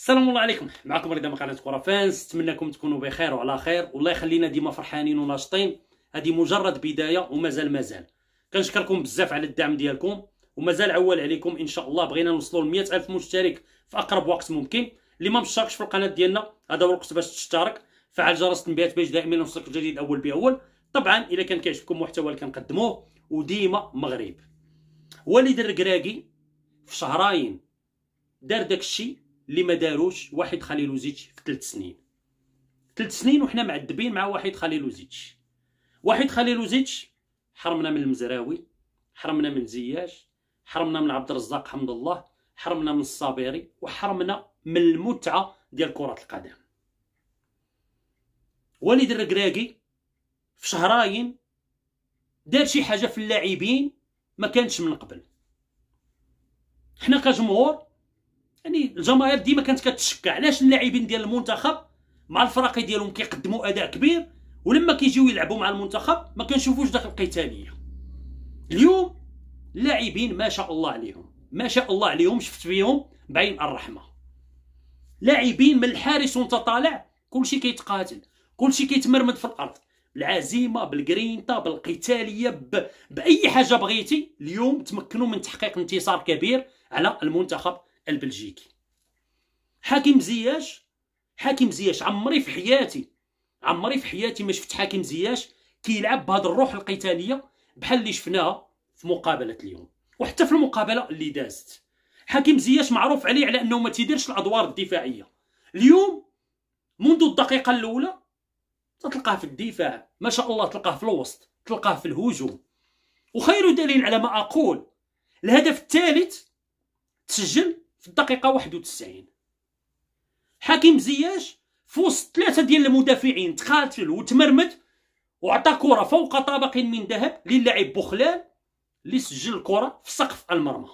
السلام الله عليكم معكم رضا من قناه كره فانس نتمنىكم تكونوا بخير وعلى خير والله يخلينا ديما فرحانين وناشطين هذه مجرد بدايه ومازال مازال كنشكركم بزاف على الدعم ديالكم ومازال عوال عليكم ان شاء الله بغينا نوصلوا ل الف مشترك في اقرب وقت ممكن اللي ما مشتركش في القناه ديالنا هذا هو الوقت باش تشترك فعل جرس التنبيهات باش دائما يوصلك الجديد اول باول طبعا اذا كان كيعجبكم المحتوى اللي كنقدموه وديما مغرب وليد الركراكي في شهرين دار داكشي اللي ما داروش واحد خليلوزيتش في ثلاث سنين ثلاث سنين وحنا معذبين مع واحد خليلوزيتش واحد خليلوزيتش حرمنا من المزراوي حرمنا من زياش حرمنا من عبد الرزاق حمد الله حرمنا من الصابيري وحرمنا من المتعه ديال كره القدم وليد الركراكي في شهرين دار شي حاجه في اللاعبين ما كانش من قبل حنا كجمهور يعني الجماهير ديما كانت كتشكى علاش اللاعبين ديال المنتخب مع الفراقي ديالهم كيقدموا اداء كبير ولما كيجيو يلعبوا مع المنتخب ما كنشوفوش داخل القتاليه اليوم اللاعبين ما شاء الله عليهم ما شاء الله عليهم شفت فيهم بعين الرحمه لاعبين من الحارس وانت طالع كلشي كيتقاتل كلشي كيتمرمد في الارض بالعزيمه بالجرينتا بالقتاليه باي حاجه بغيتي اليوم تمكنوا من تحقيق انتصار كبير على المنتخب البلجيكي حكيم زياش حكيم زياش عمري في حياتي عمري في حياتي ما شفت حكيم زياش كيلعب بهذا الروح القتاليه بحال اللي شفناها في مقابله اليوم وحتى في المقابله اللي دازت حكيم زياش معروف عليه على انه ما تيديرش الادوار الدفاعيه اليوم منذ الدقيقه الاولى تلقاه في الدفاع ما شاء الله تلقاه في الوسط تلقاه في الهجوم وخير دليل على ما اقول الهدف الثالث تسجل في الدقيقه 91 حكيم زياش في وسط ثلاثه ديال المدافعين تقاتل وتمرمد وعطى كره فوق طابق من ذهب للاعب بوخلال اللي سجل الكره في سقف المرمى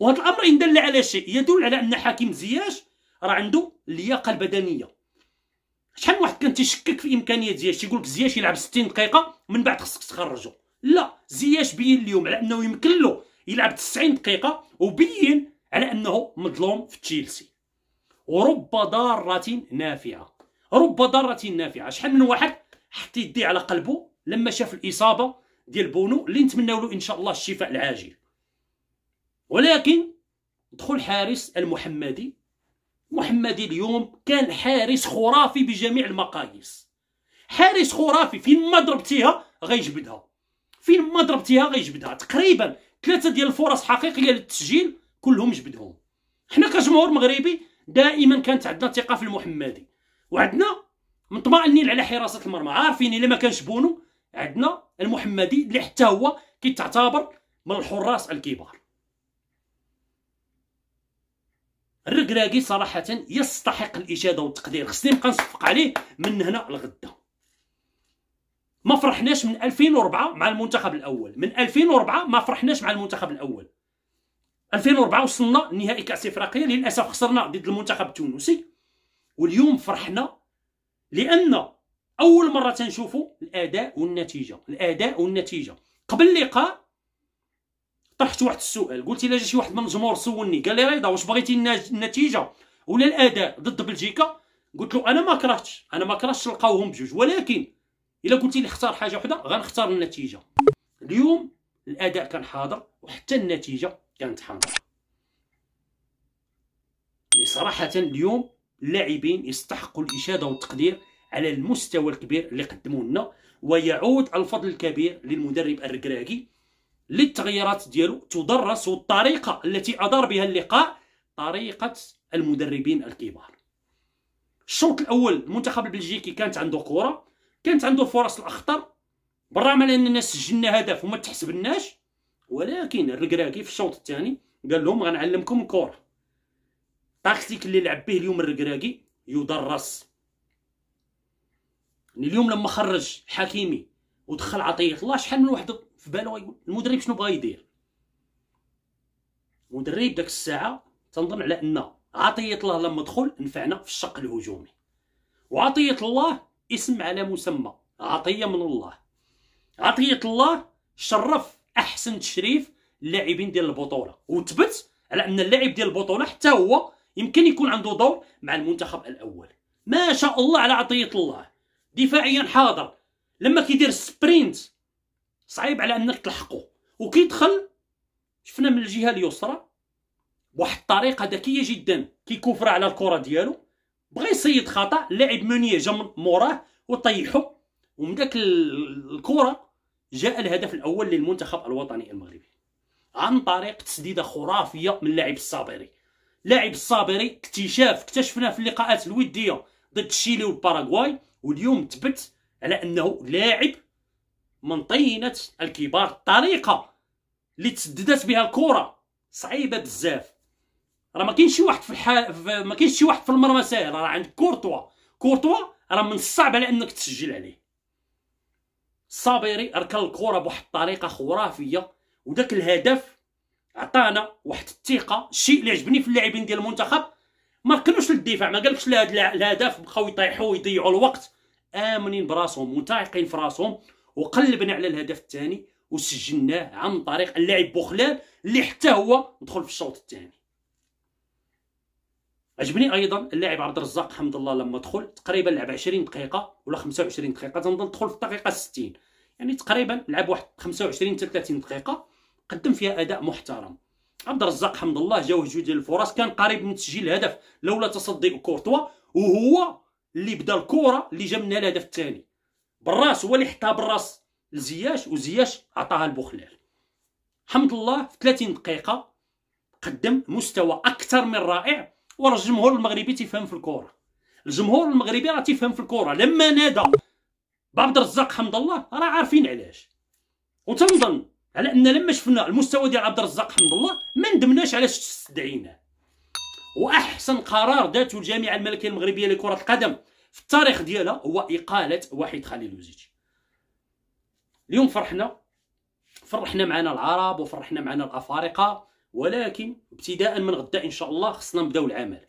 وهذا الامر ان دل على شيء يدل على ان حكيم زياش راه عنده اللياقه البدنيه شحال واحد كان تيشكك في إمكانية زياش يقول لك زياش يلعب 60 دقيقه من بعد خصك تخرجه لا زياش بين اليوم على انه يمكن له يلعب 90 دقيقه وبين على انه مظلوم في تشيلسي ورب ضاره نافعه رب ضاره نافعه شحال من واحد حط يديه على قلبه لما شاف الاصابه ديال بونو اللي نتمناو له ان شاء الله الشفاء العاجل ولكن دخل حارس المحمدي محمدي اليوم كان حارس خرافي بجميع المقاييس حارس خرافي فين ما ضربتيها غيجبدها فين ما ضربتيها غيجبدها تقريبا ثلاثه ديال الفرص حقيقيه للتسجيل كلهم جبدهم حنا كجمهور مغربي دائما كانت عندنا ثقه في المحمدي وعندنا مطمئنين على حراسه المرمى عارفين الا ما كانش بونو عندنا المحمدي اللي حتى هو كيتعتبر من الحراس الكبار الركراكي صراحة يستحق الإشادة والتقدير خصني نبقى نصفق عليه من هنا لغدا ما فرحناش من 2004 مع المنتخب الأول من 2004 ما فرحناش مع المنتخب الأول 2004 وصلنا نهائي كاس افريقيا للاسف خسرنا ضد المنتخب التونسي واليوم فرحنا لان اول مره تنشوفوا الاداء والنتيجه الاداء والنتيجه قبل اللقاء طرحت واحد السؤال قلت الا جا شي واحد من الجمهور سولني قال لي رضا واش بغيتي النتيجه ولا الاداء ضد بلجيكا قلت له انا ما كرهتش انا ما كرهتش نلقاوهم بجوج ولكن الا قلتي لي اختار حاجه وحده غنختار النتيجه اليوم الاداء كان حاضر وحتى النتيجه كانت حمراء يعني صراحة اليوم اللاعبين يستحقوا الإشادة والتقدير على المستوى الكبير اللي قدموه لنا ويعود الفضل الكبير للمدرب الركراكي للتغييرات ديالو تدرس والطريقة التي أدار بها اللقاء طريقة المدربين الكبار الشوط الأول المنتخب البلجيكي كانت عنده كرة كانت عنده فرص الأخطر بالرغم على أننا سجلنا هدف وما تحسبناش ولكن الركراكي في الشوط الثاني قال لهم غنعلمكم الكره التاكتيك اللي لعب به اليوم الركراكي يدرس يعني اليوم لما خرج حكيمي ودخل عطيه الله شحال من واحد في بالو المدرب شنو بغا يدير المدرب داك الساعه تنظن على ان عطيه الله لما دخل نفعنا في الشق الهجومي وعطيه الله اسم على مسمى عطيه من الله عطيه الله شرف احسن تشريف اللاعبين ديال البطوله وثبت على ان اللاعب ديال البطوله حتى هو يمكن يكون عنده دور مع المنتخب الاول ما شاء الله على عطيه الله دفاعيا حاضر لما كيدير سبرينت صعيب على انك تلحقه وكيدخل شفنا من الجهه اليسرى بواحد الطريقه ذكيه جدا كيكوفر على الكره ديالو بغى يصيد خطا لاعب مونيه جا موراه وطيحو ومن داك الكره جاء الهدف الاول للمنتخب الوطني المغربي عن طريق تسديده خرافيه من لاعب الصابري لاعب الصابري اكتشاف اكتشفناه في اللقاءات الوديه ضد تشيلي والباراغواي واليوم تبت على انه لاعب من طينه الكبار الطريقه اللي تسددت بها الكره صعيبه بزاف راه ما كاينش شي واحد في الح... ما كاينش شي واحد في المرمى ساهل راه عند كورتوا كورتوا راه من الصعب على انك تسجل عليه صابيري ركل الكره بواحد الطريقه خرافيه وداك الهدف عطانا واحد الثقه الشيء اللي عجبني في اللاعبين ديال المنتخب ما ركنوش للدفاع ما قالكش لهاد الهدف بقاو يطيحوا ويضيعوا الوقت امنين براسهم متعقين في راسهم وقلبنا على الهدف الثاني وسجلناه عن طريق اللاعب بوخلال اللي حتى هو دخل في الشوط الثاني عجبني ايضا اللاعب عبد الرزاق حمد الله لما دخل تقريبا لعب 20 دقيقه ولا 25 دقيقه تنظن دخل في الدقيقه 60 يعني تقريبا لعب واحد 25 حتى 30 دقيقه قدم فيها اداء محترم عبد الرزاق حمد الله جاوه جوج ديال الفرص كان قريب من تسجيل الهدف لولا تصدي كورتوا وهو اللي بدا الكره اللي جا منها الهدف الثاني بالراس هو اللي حطها بالراس لزياش وزياش عطاها لبوخلال حمد الله في 30 دقيقه قدم مستوى اكثر من رائع وراه الجمهور المغربي تيفهم في الكره الجمهور المغربي راه تيفهم في الكره لما نادى بعبد الرزاق حمد الله راه عارفين علاش وتنظن على ان لما شفنا المستوى ديال عبد الرزاق حمد الله ما ندمناش علاش استدعيناه واحسن قرار داته الجامعه الملكيه المغربيه لكره القدم في التاريخ ديالها هو اقاله وحيد خليل خليلوزيتش اليوم فرحنا فرحنا معنا العرب وفرحنا معنا الافارقه ولكن ابتداء من غدا ان شاء الله خصنا نبداو العمل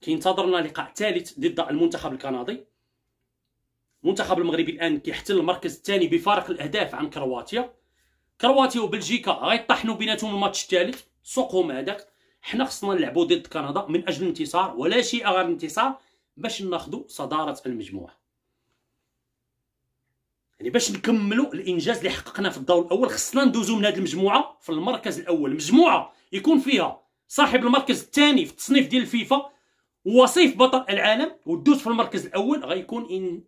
كينتظرنا لقاء ثالث ضد المنتخب الكندي المنتخب المغربي الان كيحتل المركز الثاني بفارق الاهداف عن كرواتيا كرواتيا وبلجيكا غيطحنوا بيناتهم الماتش الثالث سوقهم هذاك حنا خصنا نلعبوا ضد كندا من اجل الانتصار ولا شيء غير الانتصار باش ناخذوا صداره المجموعه يعني باش نكملوا الانجاز اللي حققناه في الدور الاول خصنا ندوزو من هذه المجموعه في المركز الاول مجموعه يكون فيها صاحب المركز الثاني في التصنيف ديال الفيفا وصيف بطل العالم ودوز في المركز الاول غيكون إن...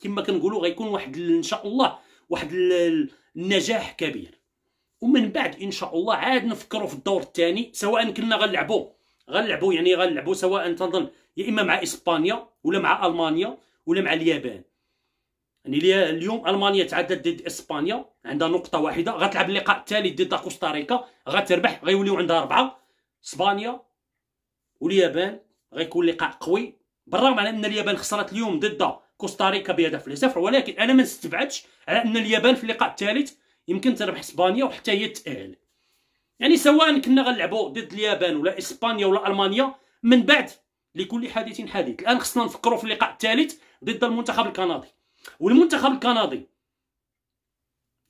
كما كنقولوا غيكون واحد ان شاء الله واحد النجاح كبير ومن بعد ان شاء الله عاد نفكروا في الدور الثاني سواء كنا غنلعبوا غنلعبوا يعني غنلعبوا سواء تنظن يا اما مع اسبانيا ولا مع المانيا ولا مع اليابان يعني اليوم المانيا تعادلت ضد اسبانيا عندها نقطه واحده غتلعب اللقاء التالي ضد كوستاريكا غتربح غيوليو عندها اربعه اسبانيا واليابان غيكون لقاء قوي بالرغم على ان اليابان خسرت اليوم ضد كوستاريكا بهدف لصفر ولكن انا ما نستبعدش على ان اليابان في اللقاء الثالث يمكن تربح اسبانيا وحتى هي تتاهل يعني سواء كنا غنلعبوا ضد اليابان ولا اسبانيا ولا المانيا من بعد لكل حديث حديث الان خصنا نفكروا في اللقاء الثالث ضد المنتخب الكندي والمنتخب الكندي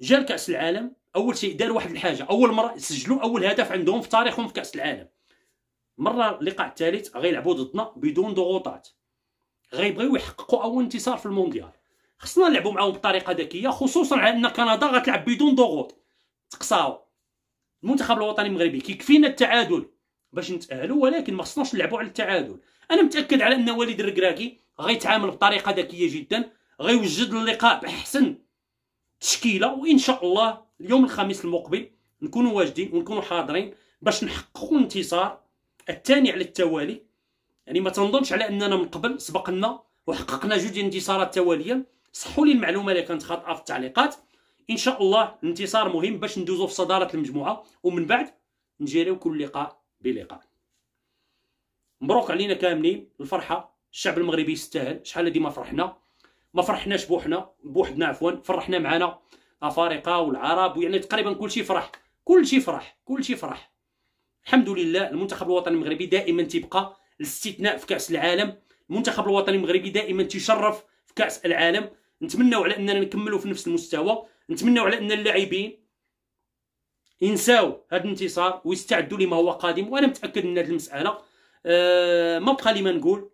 جا لكاس العالم اول شيء دار واحد الحاجه اول مره سجلوا اول هدف عندهم في تاريخهم في كاس العالم مره اللقاء الثالث غيلعبوا ضدنا بدون ضغوطات غيبغيو يحققوا اول انتصار في المونديال خصنا نلعبوا معاهم بطريقه ذكيه خصوصا على ان كندا غتلعب بدون ضغوط تقصاو المنتخب الوطني المغربي كيكفينا التعادل باش نتاهلوا ولكن ما خصناش نلعبوا على التعادل انا متاكد على ان وليد الركراكي غيتعامل بطريقه ذكيه جدا غيوجد اللقاء باحسن تشكيله وان شاء الله اليوم الخميس المقبل نكونوا واجدين ونكونوا حاضرين باش نحققوا الانتصار الثاني على التوالي يعني ما تنظنش على اننا من قبل سبق لنا وحققنا جوج ديال الانتصارات تواليه صحوا لي المعلومه اللي كانت خاطئه في التعليقات ان شاء الله الانتصار مهم باش ندوزو في صداره المجموعه ومن بعد نجيريو كل لقاء بلقاء مبروك علينا كاملين الفرحه الشعب المغربي يستاهل شحال هادي ما فرحنا ما فرحناش بوحنا بوحدنا عفوا فرحنا معانا افارقه والعرب ويعني تقريبا كلشي فرح كلشي فرح كلشي فرح الحمد لله المنتخب الوطني المغربي دائما تيبقى الاستثناء في كاس العالم المنتخب الوطني المغربي دائما تيشرف في كاس العالم نتمنوا على اننا نكملوا في نفس المستوى نتمنوا على ان اللاعبين ينساو هذا الانتصار ويستعدوا لما هو قادم وانا متاكد من هذه المساله أه ما بقى لي ما نقول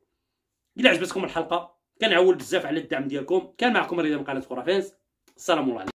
الا عجبتكم الحلقه كنعول بزاف على الدعم ديالكم كان معكم رضا من قناه خرافانس السلام عليكم